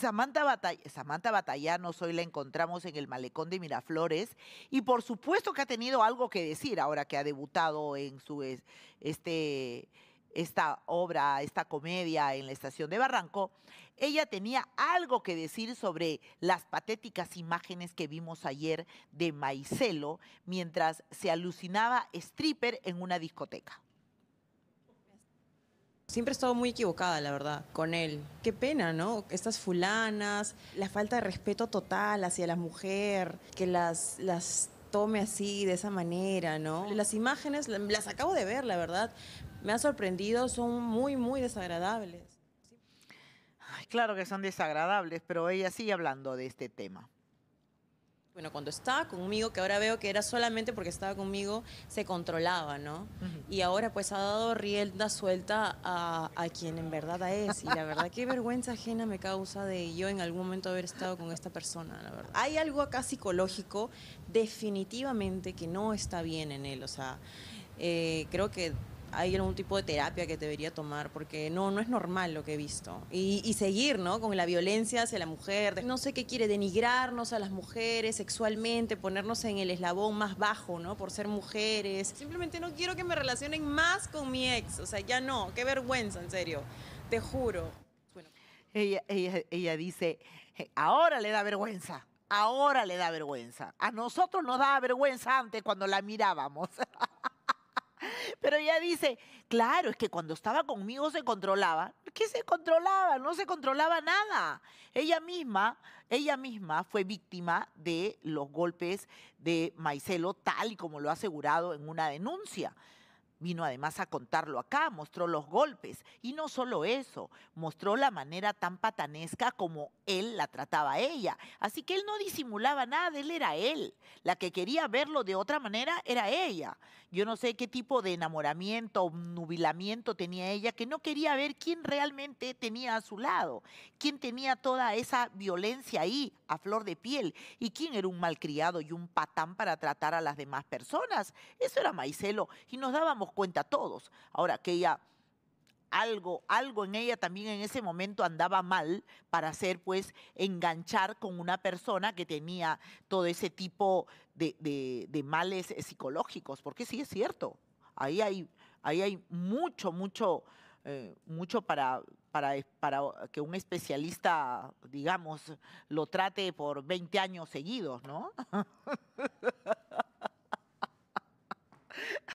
Samantha Batallanos hoy la encontramos en el malecón de Miraflores y por supuesto que ha tenido algo que decir ahora que ha debutado en su este esta obra, esta comedia en la estación de Barranco, ella tenía algo que decir sobre las patéticas imágenes que vimos ayer de Maicelo mientras se alucinaba stripper en una discoteca. Siempre he estado muy equivocada, la verdad, con él. Qué pena, ¿no? Estas fulanas, la falta de respeto total hacia la mujer, que las, las tome así, de esa manera, ¿no? Las imágenes, las acabo de ver, la verdad, me ha sorprendido, son muy, muy desagradables. Ay, claro que son desagradables, pero ella sigue hablando de este tema. Bueno, cuando estaba conmigo, que ahora veo que era solamente porque estaba conmigo, se controlaba, ¿no? Y ahora pues ha dado rienda suelta a, quien en verdad es. Y la verdad, qué vergüenza ajena me causa de yo en algún momento haber estado con esta persona, la verdad. Hay algo acá psicológico definitivamente que no está bien en él. O sea, eh, creo que hay algún tipo de terapia que debería tomar, porque no, no es normal lo que he visto. Y, seguir, ¿no? Con la violencia hacia la mujer, no sé qué quiere, denigrarnos a las mujeres sexualmente, ponernos en el eslabón más bajo, ¿no? Por ser mujeres. Simplemente no quiero que me relacionen más con mi ex, o sea, ya no, qué vergüenza, en serio, te juro. Ella, ella, ella dice, ahora le da vergüenza ahora le da vergüenza. A nosotros nos daba vergüenza antes cuando la mirábamos. Pero ella dice, claro, es que cuando estaba conmigo se controlaba. ¿Qué se controlaba? No se controlaba nada. Ella misma, ella misma fue víctima de los golpes de Maicelo, tal y como lo ha asegurado en una denuncia. Vino además a contarlo acá, mostró los golpes y no solo eso, mostró la manera tan patanesca como él la trataba a ella. Así que él no disimulaba nada, él era él. La que quería verlo de otra manera era ella. Yo no sé qué tipo de enamoramiento, nubilamiento tenía ella, que no quería ver quién realmente tenía a su lado, quién tenía toda esa violencia ahí a flor de piel y quién era un malcriado y un patán para tratar a las demás personas. Eso era Maicelo y nos dábamos cuenta todos. Ahora que ella algo, algo en ella también en ese momento andaba mal para hacer pues enganchar con una persona que tenía todo ese tipo de, males eh, psicológicos, porque sí es cierto, ahí hay, ahí hay mucho, mucho, eh, mucho para, para, para que un especialista, digamos, lo trate por 20 años seguidos, ¿no?